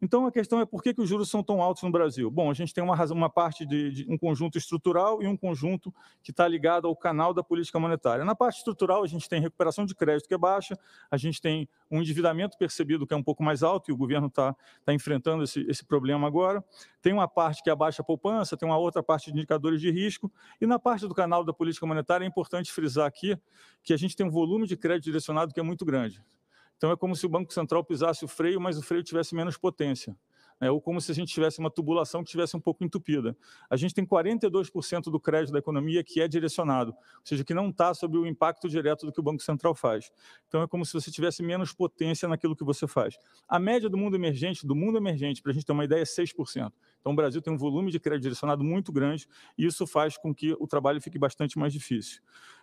Então a questão é por que, que os juros são tão altos no Brasil? Bom, a gente tem uma, razão, uma parte de, de um conjunto estrutural e um conjunto que está ligado ao canal da política monetária. Na parte estrutural, a gente tem recuperação de crédito que é baixa, a gente tem um endividamento percebido que é um pouco mais alto e o governo está tá enfrentando esse, esse problema agora. Tem uma parte que é a baixa poupança, tem uma outra parte de indicadores de risco. E na parte do canal da política monetária, é importante frisar aqui que a gente tem um volume de crédito direcionado que é muito grande. Então é como se o Banco Central pisasse o freio, mas o freio tivesse menos potência. É, ou como se a gente tivesse uma tubulação que estivesse um pouco entupida. A gente tem 42% do crédito da economia que é direcionado, ou seja, que não está sob o impacto direto do que o Banco Central faz. Então, é como se você tivesse menos potência naquilo que você faz. A média do mundo emergente, do mundo emergente, para a gente ter uma ideia, é 6%. Então, o Brasil tem um volume de crédito direcionado muito grande e isso faz com que o trabalho fique bastante mais difícil.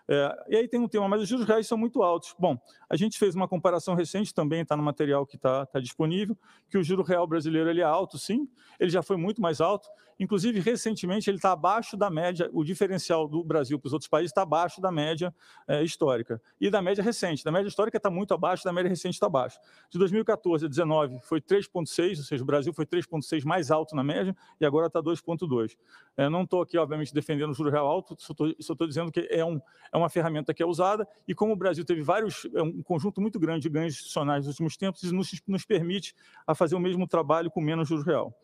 É, e aí tem um tema, mas os juros reais são muito altos. Bom, a gente fez uma comparação recente, também está no material que está tá disponível, que o juro real brasileiro ele é alto, sim, ele já foi muito mais alto. Inclusive, recentemente, ele está abaixo da média, o diferencial do Brasil para os outros países está abaixo da média é, histórica e da média recente. Da média histórica está muito abaixo, da média recente está abaixo. De 2014 a 2019 foi 3,6, ou seja, o Brasil foi 3,6 mais alto na média e agora está 2,2. É, não estou aqui, obviamente, defendendo o juro real alto, só estou dizendo que é um é uma ferramenta que é usada, e como o Brasil teve vários, é um conjunto muito grande de ganhos institucionais nos últimos tempos, isso nos, nos permite a fazer o mesmo trabalho com menos juros real.